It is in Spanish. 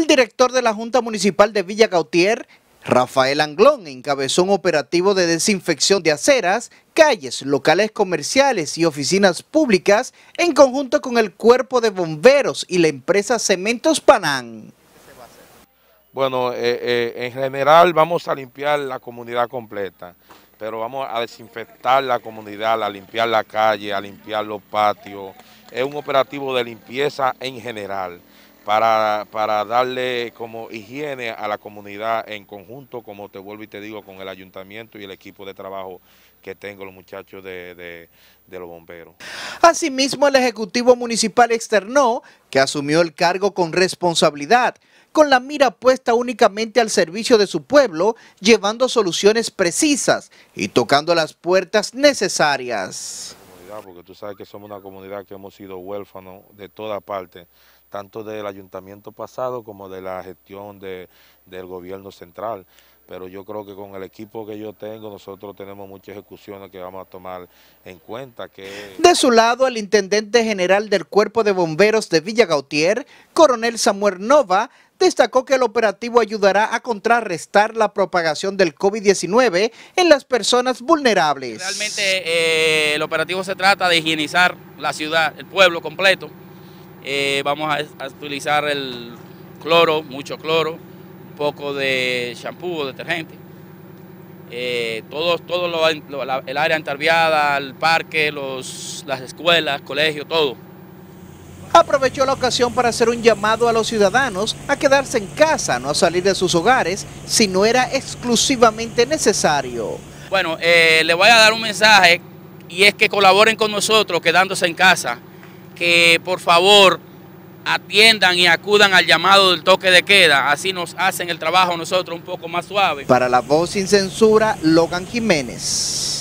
El director de la Junta Municipal de Villa Gautier, Rafael Anglón, encabezó un operativo de desinfección de aceras, calles, locales comerciales y oficinas públicas en conjunto con el Cuerpo de Bomberos y la empresa Cementos Panán. Bueno, eh, eh, en general vamos a limpiar la comunidad completa, pero vamos a desinfectar la comunidad, a limpiar la calle, a limpiar los patios. Es un operativo de limpieza en general para, para darle como higiene a la comunidad en conjunto, como te vuelvo y te digo, con el ayuntamiento y el equipo de trabajo que tengo los muchachos de, de, de, los bomberos. Asimismo, el Ejecutivo Municipal externó que asumió el cargo con responsabilidad, con la mira puesta únicamente al servicio de su pueblo, llevando soluciones precisas y tocando las puertas necesarias. Porque tú sabes que somos una comunidad que hemos sido huérfanos de toda parte tanto del ayuntamiento pasado como de la gestión del gobierno central. Pero yo creo que con el equipo que yo tengo, nosotros tenemos muchas ejecuciones que vamos a tomar en cuenta. Que... De su lado, el intendente general del Cuerpo de Bomberos de Villa Gautier, coronel Samuel Nova, destacó que el operativo ayudará a contrarrestar la propagación del COVID-19 en las personas vulnerables. Realmente eh, el operativo se trata de higienizar la ciudad, el pueblo completo, eh, vamos a, utilizar el cloro, mucho cloro, un poco de shampoo o detergente. Eh, todo, el área entarviada, el parque, los, las escuelas, colegios, todo. Aprovechó la ocasión para hacer un llamado a los ciudadanos a quedarse en casa, no a salir de sus hogares, si no era exclusivamente necesario. Bueno, eh, le voy a dar un mensaje y es que colaboren con nosotros quedándose en casa que por favor atiendan y acudan al llamado del toque de queda. Así nos hacen el trabajo nosotros un poco más suave. Para la voz sin censura, Logan Jiménez.